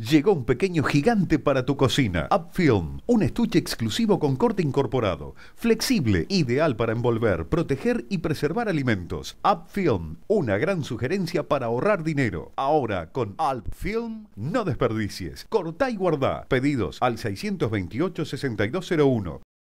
Llegó un pequeño gigante para tu cocina. Upfilm, un estuche exclusivo con corte incorporado, flexible, ideal para envolver, proteger y preservar alimentos. Upfilm, una gran sugerencia para ahorrar dinero. Ahora con Upfilm, no desperdicies. Corta y guarda. Pedidos al 628 6201